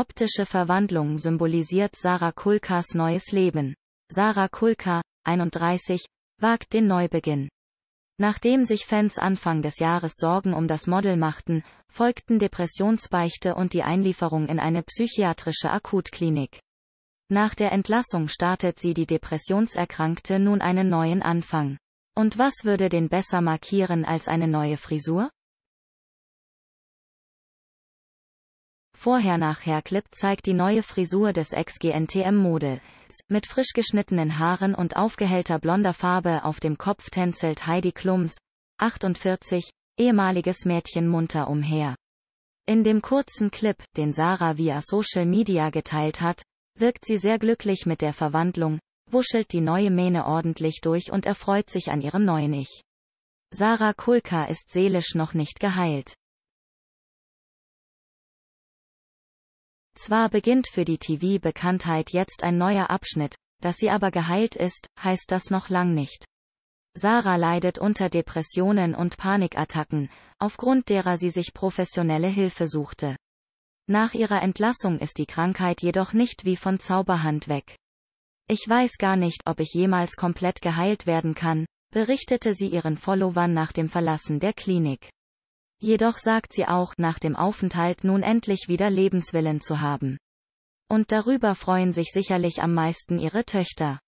Optische Verwandlung symbolisiert Sarah Kulkas neues Leben. Sarah Kulka, 31, wagt den Neubeginn. Nachdem sich Fans Anfang des Jahres Sorgen um das Model machten, folgten Depressionsbeichte und die Einlieferung in eine psychiatrische Akutklinik. Nach der Entlassung startet sie die Depressionserkrankte nun einen neuen Anfang. Und was würde den besser markieren als eine neue Frisur? Vorher-Nachher-Clip zeigt die neue Frisur des Ex-GNTM-Models. Mit frisch geschnittenen Haaren und aufgehellter blonder Farbe auf dem Kopf tänzelt Heidi Klums, 48, ehemaliges Mädchen munter umher. In dem kurzen Clip, den Sarah via Social Media geteilt hat, wirkt sie sehr glücklich mit der Verwandlung, wuschelt die neue Mähne ordentlich durch und erfreut sich an ihrem neuen Ich. Sarah Kulka ist seelisch noch nicht geheilt. Zwar beginnt für die TV-Bekanntheit jetzt ein neuer Abschnitt, dass sie aber geheilt ist, heißt das noch lang nicht. Sarah leidet unter Depressionen und Panikattacken, aufgrund derer sie sich professionelle Hilfe suchte. Nach ihrer Entlassung ist die Krankheit jedoch nicht wie von Zauberhand weg. Ich weiß gar nicht, ob ich jemals komplett geheilt werden kann, berichtete sie ihren Followern nach dem Verlassen der Klinik. Jedoch sagt sie auch, nach dem Aufenthalt nun endlich wieder Lebenswillen zu haben. Und darüber freuen sich sicherlich am meisten ihre Töchter.